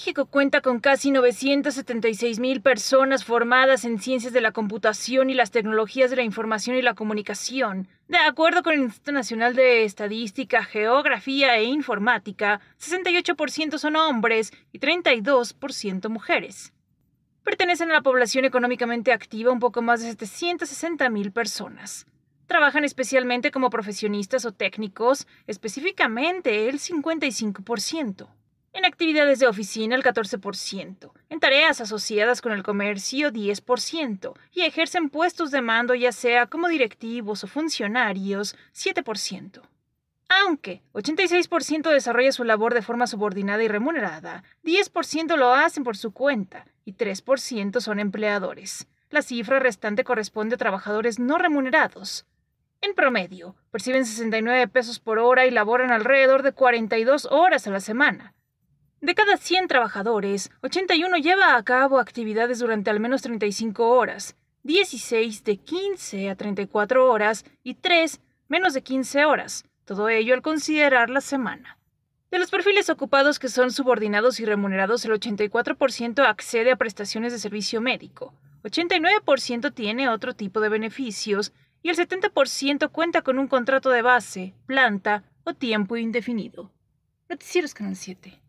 México cuenta con casi 976 mil personas formadas en ciencias de la computación y las tecnologías de la información y la comunicación. De acuerdo con el Instituto Nacional de Estadística, Geografía e Informática, 68% son hombres y 32% mujeres. Pertenecen a la población económicamente activa un poco más de 760 mil personas trabajan especialmente como profesionistas o técnicos, específicamente el 55%. En actividades de oficina el 14%, en tareas asociadas con el comercio 10% y ejercen puestos de mando ya sea como directivos o funcionarios 7%. Aunque 86% desarrolla su labor de forma subordinada y remunerada, 10% lo hacen por su cuenta y 3% son empleadores. La cifra restante corresponde a trabajadores no remunerados. En promedio, perciben 69 pesos por hora y laboran alrededor de 42 horas a la semana, de cada 100 trabajadores, 81 lleva a cabo actividades durante al menos 35 horas, 16 de 15 a 34 horas y 3 menos de 15 horas, todo ello al considerar la semana. De los perfiles ocupados que son subordinados y remunerados, el 84% accede a prestaciones de servicio médico, 89% tiene otro tipo de beneficios y el 70% cuenta con un contrato de base, planta o tiempo indefinido. Noticieros Canal 7.